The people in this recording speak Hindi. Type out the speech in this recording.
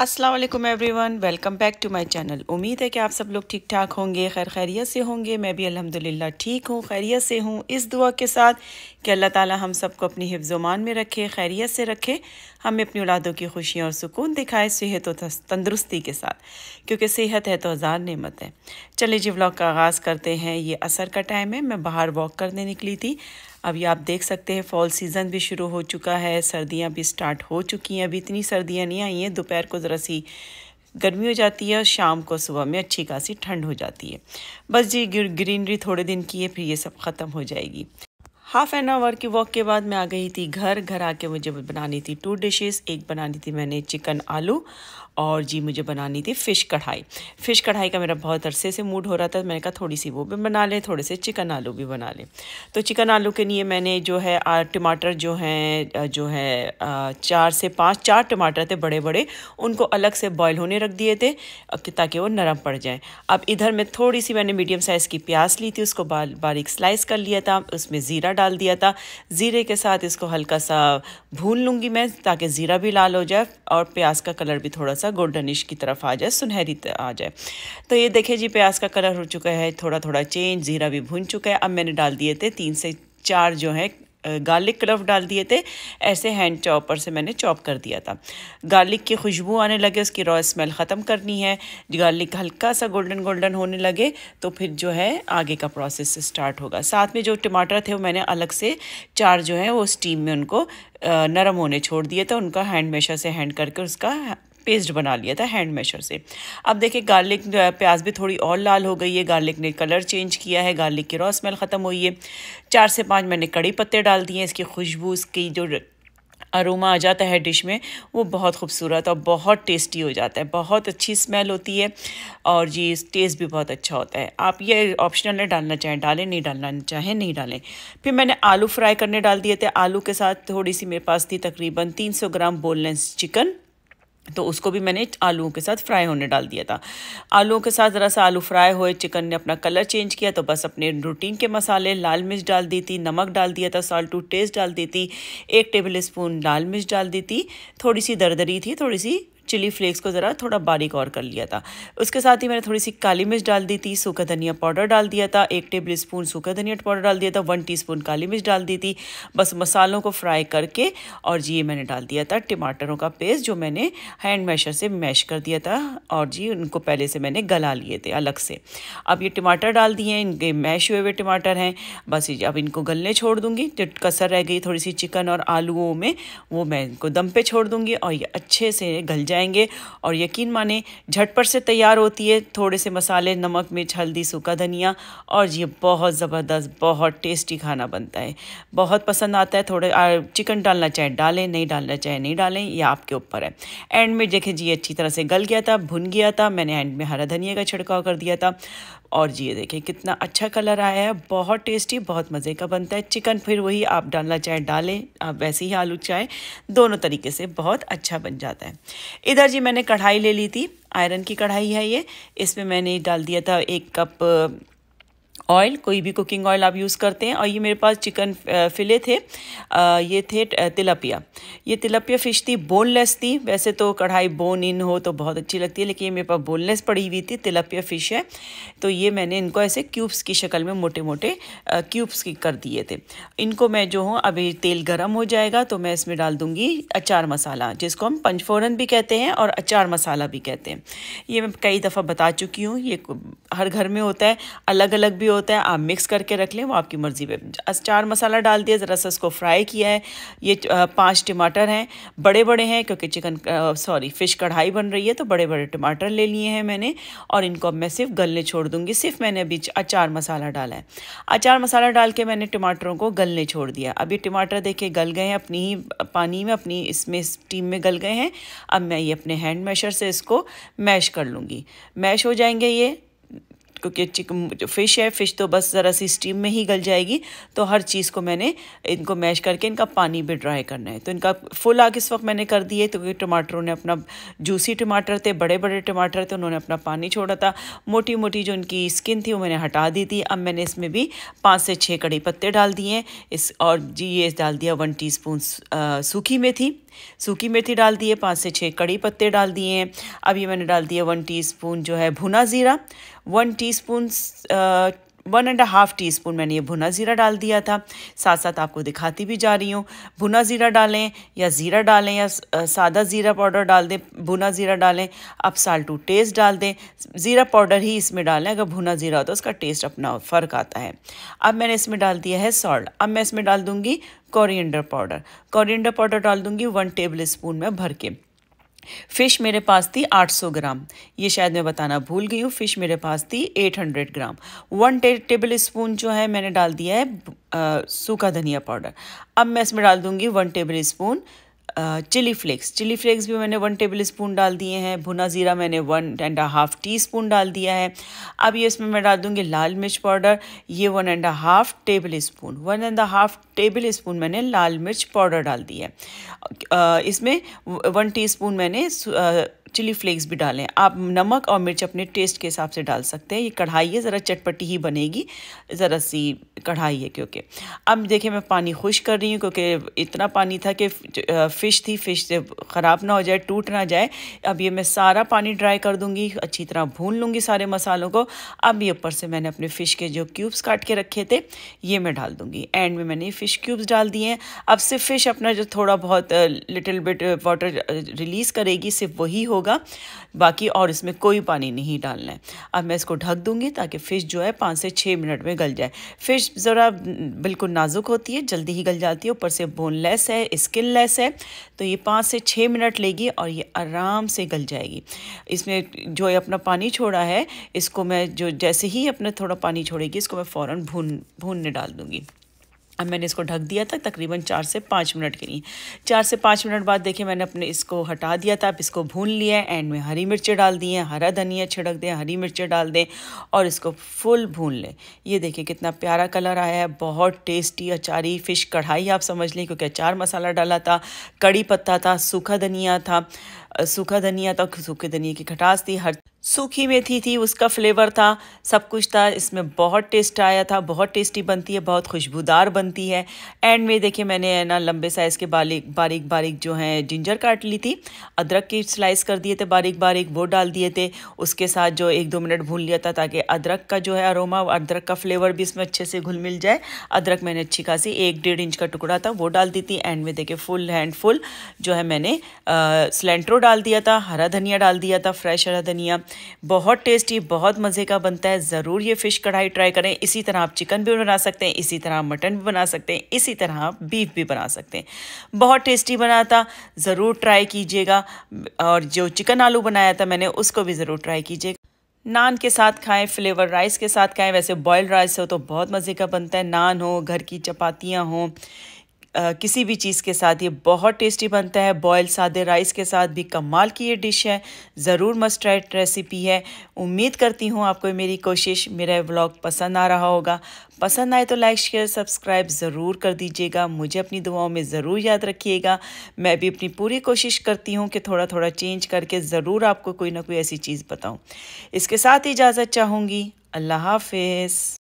Aslam everyone welcome back to my channel उम्मीद है कि आप सब लोग ठीक ठाक होंगे खैर खैरियत से होंगे मैं भी अलहमदिल्ला ठीक हूँ खैरियत से हूँ इस दुआ के साथ कि अल्लाह ताला हम सबको अपनी हिफ्जोमान में रखे खैरियत से रखे हमें अपनी औलादों की खुशियाँ और सुकून दिखाए सेहत और तंदरुस्ती के साथ क्योंकि सेहत है तो हज़ार नेमत है चले जी व्लॉग का आगाज़ करते हैं ये असर का टाइम है मैं बाहर वॉक करने निकली थी अभी आप देख सकते हैं फॉल सीज़न भी शुरू हो चुका है सर्दियाँ भी स्टार्ट हो चुकी हैं अभी इतनी सर्दियाँ नहीं आई हैं दोपहर को ज़रा सी गर्मी हो जाती है और शाम को सुबह में अच्छी खासी ठंड हो जाती है बस जी ग्रीनरी थोड़े दिन की है फिर ये सब ख़त्म हो जाएगी हाफ एन आवर की वॉक के बाद मैं आ गई थी घर घर आके मुझे बनानी थी टू डिशेस एक बनानी थी मैंने चिकन आलू और जी मुझे बनानी थी फ़िश कढ़ाई फ़िश कढ़ाई का मेरा बहुत अरसे से मूड हो रहा था मैंने कहा थोड़ी सी वो भी बना लें थोड़े से चिकन आलू भी बना लें तो चिकन आलू के लिए मैंने जो है टमाटर जो हैं जो है चार से पाँच चार टमाटर थे बड़े बड़े उनको अलग से बॉयल होने रख दिए थे ताकि वो नरम पड़ जाए अब इधर में थोड़ी सी मैंने मीडियम साइज़ की प्याज ली थी उसको बारीक स्लाइस कर लिया था उसमें ज़ीरा डाल दिया था ज़ीरे के साथ इसको हल्का सा भून लूँगी मैं ताकि ज़ीरा भी लाल हो जाए और प्याज का कलर भी थोड़ा सा गोल्डनिश की तरफ आ जाए सुनहरी आ जाए तो ये देखिए जी प्याज का कलर हो चुका है थोड़ा थोड़ा चेंज ज़ीरा भी भून चुका है अब मैंने डाल दिए थे तीन से चार जो है गार्लिक क्लफ डाल दिए थे ऐसे हैंड चॉपर से मैंने चॉप कर दिया था गार्लिक की खुशबू आने लगे उसकी रॉ स्मेल ख़त्म करनी है गार्लिक हल्का सा गोल्डन गोल्डन होने लगे तो फिर जो है आगे का प्रोसेस स्टार्ट होगा साथ में जो टमाटर थे वो मैंने अलग से चार जो है वो स्टीम में उनको नरम होने छोड़ दिए थे उनका हैंड मेशा से हैंड करके उसका पेस्ट बना लिया था हैंड मेशर से अब देखिए गार्लिक प्याज भी थोड़ी और लाल हो गई है गार्लिक ने कलर चेंज किया है गार्लिक की रॉ स्मेल ख़त्म हुई है चार से पाँच मैंने कड़ी पत्ते डाल दिए इसकी खुशबू इसकी जो अरोमा आ जाता है डिश में वो बहुत खूबसूरत और बहुत टेस्टी हो जाता है बहुत अच्छी स्मेल होती है और जी टेस्ट भी बहुत अच्छा होता है आप ये ऑप्शनल है डालना चाहें डालें नहीं डालना चाहें नहीं डालें फिर मैंने आलू फ्राई करने डाल दिए थे आलू के साथ थोड़ी सी मेरे पास थी तकरीबन 300 ग्राम बोनलेस चिकन तो उसको भी मैंने आलूओं के साथ फ्राई होने डाल दिया था आलूओं के साथ ज़रा सा आलू फ्राई हुए चिकन ने अपना कलर चेंज किया तो बस अपने रूटीन के मसाले लाल मिर्च डाल दी थी नमक डाल दिया था साल्ट टू टेस्ट डाल दी थी एक टेबल स्पून लाल मिर्च डाल दी थी थोड़ी सी दरदरी थी थोड़ी सी चिली फ्लेक्स को ज़रा थोड़ा बारीक और कर लिया था उसके साथ ही मैंने थोड़ी सी काली मिर्च डाल दी थी सूखा धनिया पाउडर डाल दिया था एक टेबल स्पून सूखा धनिया पाउडर डाल दिया था वन टीस्पून काली मिर्च डाल दी थी बस मसालों को फ्राई करके और जी ये मैंने डाल दिया था टमाटरों का पेस्ट जो मैंने हैंड मैशर से मैश कर दिया था और जी उनको पहले से मैंने गला लिए थे अलग से अब ये टमाटर डाल दिए इनके मैश हुए हुए टमाटर हैं बस अब इनको गलने छोड़ दूँगी जो कसर रह गई थोड़ी सी चिकन और आलूओं में वो मैं इनको दम पर छोड़ दूँगी और ये अच्छे से गल जाए जाएंगे और यकीन माने झटपट से तैयार होती है थोड़े से मसाले नमक मिर्च हल्दी सूखा धनिया और ये बहुत ज़बरदस्त बहुत टेस्टी खाना बनता है बहुत पसंद आता है थोड़े चिकन डालना चाहे डालें नहीं डालना चाहे नहीं डालें ये आपके ऊपर है एंड में देखें जी अच्छी तरह से गल गया था भुन गया था मैंने एंड में हरा धनिया का छिड़काव कर दिया था और ये देखें कितना अच्छा कलर आया है बहुत टेस्टी बहुत मज़े का बनता है चिकन फिर वही आप डालना चाहें डालें आप वैसे ही आलू चाय दोनों तरीके से बहुत अच्छा बन जाता है इधर जी मैंने कढ़ाई ले ली थी आयरन की कढ़ाई है ये इसमें मैंने डाल दिया था एक कप ऑयल कोई भी कुकिंग ऑयल आप यूज़ करते हैं और ये मेरे पास चिकन फिले थे ये थे तिलपिया ये तिलपिया फ़िश थी बोनलेस थी वैसे तो कढ़ाई बोन इन हो तो बहुत अच्छी लगती है लेकिन ये मेरे पास बोनलेस पड़ी हुई थी तिलपिया फ़िश है तो ये मैंने इनको ऐसे क्यूब्स की शक्ल में मोटे मोटे क्यूब्स की कर दिए थे इनको मैं जो हूँ अभी तेल गर्म हो जाएगा तो मैं इसमें डाल दूँगी अचार मसाला जिसको हम पंचफोरन भी कहते हैं और अचार मसाला भी कहते हैं ये मैं कई दफ़ा बता चुकी हूँ ये हर घर में होता है अलग अलग भी होता है आप मिक्स करके रख लें वो आपकी मर्ज़ी पे अचार मसाला डाल दिया ज़रा सा उसको फ्राई किया है ये पाँच टमाटर हैं बड़े बड़े हैं क्योंकि चिकन सॉरी फ़िश कढ़ाई बन रही है तो बड़े बड़े टमाटर ले लिए हैं मैंने और इनको अब मैं सिर्फ गलने छोड़ दूँगी सिर्फ मैंने अभी अचार मसाला डाला है अचार मसाला डाल के मैंने टमाटरों को गलने छोड़ दिया अभी टमाटर देखे गल गए हैं अपनी ही पानी में अपनी इसमें स्टीम में गल गए हैं अब मैं ये अपने हैंड मैशर से इसको मैश कर लूँगी मैश हो जाएंगे ये क्योंकि चिकन फ़िश है फ़िश तो बस ज़रा सी स्टीम में ही गल जाएगी तो हर चीज़ को मैंने इनको मैश करके इनका पानी भी ड्राई करना है तो इनका फुल आग इस वक्त मैंने कर दिए तो क्योंकि टमाटरों ने अपना जूसी टमाटर थे बड़े बड़े टमाटर थे उन्होंने अपना पानी छोड़ा था मोटी मोटी जो इनकी स्किन थी वो मैंने हटा दी थी अब मैंने इसमें भी पाँच से छः कड़ी पत्ते डाल दिए इस और जी ये डाल दिया वन टी स्पून सूखी मेथी सूखी मेथी डाल दिए पाँच से छः कड़ी पत्ते डाल दिए हैं अब ये मैंने डाल दिया वन टीस्पून जो है भुना ज़ीरा one teaspoon one and half teaspoon मैंने ये भुना ज़ीरा डाल दिया था साथ साथ आपको दिखाती भी जा रही हूँ भुना ज़ीरा डालें या ज़ीरा डालें या सादा ज़ीरा पाउडर डाल दें भुना ज़ीरा डालें आप साल्ट टू टेस्ट डाल दें ज़ीरा पाउडर ही इसमें डालें अगर भुना ज़ीरा हो तो उसका टेस्ट अपना फ़र्क आता है अब मैंने इसमें डाल दिया है सॉल्ट अब मैं इसमें डाल दूँगी कॉरियडर पाउडर कॉरियडर पाउडर डाल दूँगी वन टेबल स्पून में भर के फ़िश मेरे पास थी 800 ग्राम ये शायद मैं बताना भूल गई हूँ फ़िश मेरे पास थी 800 ग्राम वन टे, टेबल स्पून जो है मैंने डाल दिया है आ, सूखा धनिया पाउडर अब मैं इसमें डाल दूँगी one tablespoon chilli flakes chilli flakes भी मैंने वन टेबल स्पून डाल दिए हैं भुना ज़ीरा मैंने one and half teaspoon डाल दिया है अब ये इसमें मैं डाल दूँगी लाल मिर्च पाउडर ये one and half tablespoon one and half tablespoon मैंने लाल मिर्च पाउडर डाल दिया है इसमें वन टी स्पून मैंने चिली फ्लेक्स भी डालें आप नमक और मिर्च अपने टेस्ट के हिसाब से डाल सकते हैं ये कढ़ाई है ज़रा चटपटी ही बनेगी ज़रा सी कढ़ाई है क्योंकि अब देखिए मैं पानी खुश कर रही हूँ क्योंकि इतना पानी था कि फ़िश थी फ़िश ख़राब ना हो जाए टूट ना जाए अब ये मैं सारा पानी ड्राई कर दूँगी अच्छी तरह भून लूँगी सारे मसालों को अब ये ऊपर से मैंने अपने फ़िश के जो क्यूब्स काट के रखे थे ये मैं डाल दूँगी एंड में मैंने फ़िश क्यूब्स डाल दिए हैं अब सिर्फ फ़िश अपना जो थोड़ा बहुत लिटिल बिट वाटर रिलीज़ करेगी सिर्फ वही हो होगा बाकी और इसमें कोई पानी नहीं डालना है अब मैं इसको ढक दूंगी ताकि फ़िश जो है पाँच से छः मिनट में गल जाए फ़िश ज़रा बिल्कुल नाजुक होती है जल्दी ही गल जाती है ऊपर से बोन लेस है स्किन लेस है तो ये पाँच से छः मिनट लेगी और ये आराम से गल जाएगी इसमें जो अपना पानी छोड़ा है इसको मैं जो जैसे ही अपना थोड़ा पानी छोड़ेगी इसको मैं फ़ौर भून भूनने डाल दूँगी अब मैंने इसको ढक दिया था तकरीबन चार से पाँच मिनट के लिए चार से पाँच मिनट बाद देखिए मैंने अपने इसको हटा दिया था अब इसको भून लिया है एंड में हरी मिर्चें डाल दी हैं हरा धनिया छिड़क दें हरी मिर्चें डाल दें और इसको फुल भून लें ये देखिए कितना प्यारा कलर आया है बहुत टेस्टी अचारी फ़िश कढ़ाई आप समझ लें क्योंकि अचार मसाला डाला था कड़ी पत्ता था सूखा धनिया था सूखा धनिया था सूखे धनिया की खटास थी हर सूखी मेथी थी उसका फ्लेवर था सब कुछ था इसमें बहुत टेस्ट आया था बहुत टेस्टी बनती है बहुत खुशबूदार बनती है एंड में देखिए मैंने ना लंबे साइज़ के बारीक बारीक बारीक जो हैं जिंजर काट ली थी अदरक की स्लाइस कर दिए थे बारीक बारीक वो डाल दिए थे उसके साथ जो एक दो मिनट भून लिया था ताकि अदरक का जो है अरोमा अदरक का फ्लेवर भी इसमें अच्छे से घुल मिल जाए अदरक मैंने अच्छी खासी एक डेढ़ इंच का टुकड़ा था वो डाल दी थी एंड में देखिए फुल हैंड फुल जो है मैंने सिलेंट्रो डाल दिया था हरा धनिया डाल दिया था फ्रेश हरा धनिया बहुत टेस्टी बहुत मज़े का बनता है ज़रूर ये फ़िश कढ़ाई ट्राई करें इसी तरह आप चिकन भी बना सकते हैं इसी तरह मटन भी बना सकते हैं इसी तरह आप बीफ भी बना सकते हैं बहुत टेस्टी बना था ज़रूर ट्राई कीजिएगा और जो चिकन आलू बनाया था मैंने उसको भी ज़रूर ट्राई कीजिएगा नान के साथ खाएं फ्लेवर राइस के साथ खाएं वैसे बॉयल राइस हो तो बहुत मज़े का बनता है नान हो घर की चपातियाँ हों किसी भी चीज़ के साथ ये बहुत टेस्टी बनता है बॉयल सादे राइस के साथ भी कमाल की ये डिश है ज़रूर मस्ट ट्राई रेसिपी है उम्मीद करती हूँ आपको मेरी कोशिश मेरा ब्लॉग पसंद आ रहा होगा पसंद आए तो लाइक शेयर सब्सक्राइब ज़रूर कर दीजिएगा मुझे अपनी दुआओं में ज़रूर याद रखिएगा मैं भी अपनी पूरी कोशिश करती हूँ कि थोड़ा थोड़ा चेंज करके ज़रूर आपको कोई ना कोई ऐसी चीज़ बताऊँ इसके साथ इजाज़त चाहूँगी अल्लाह हाफिज़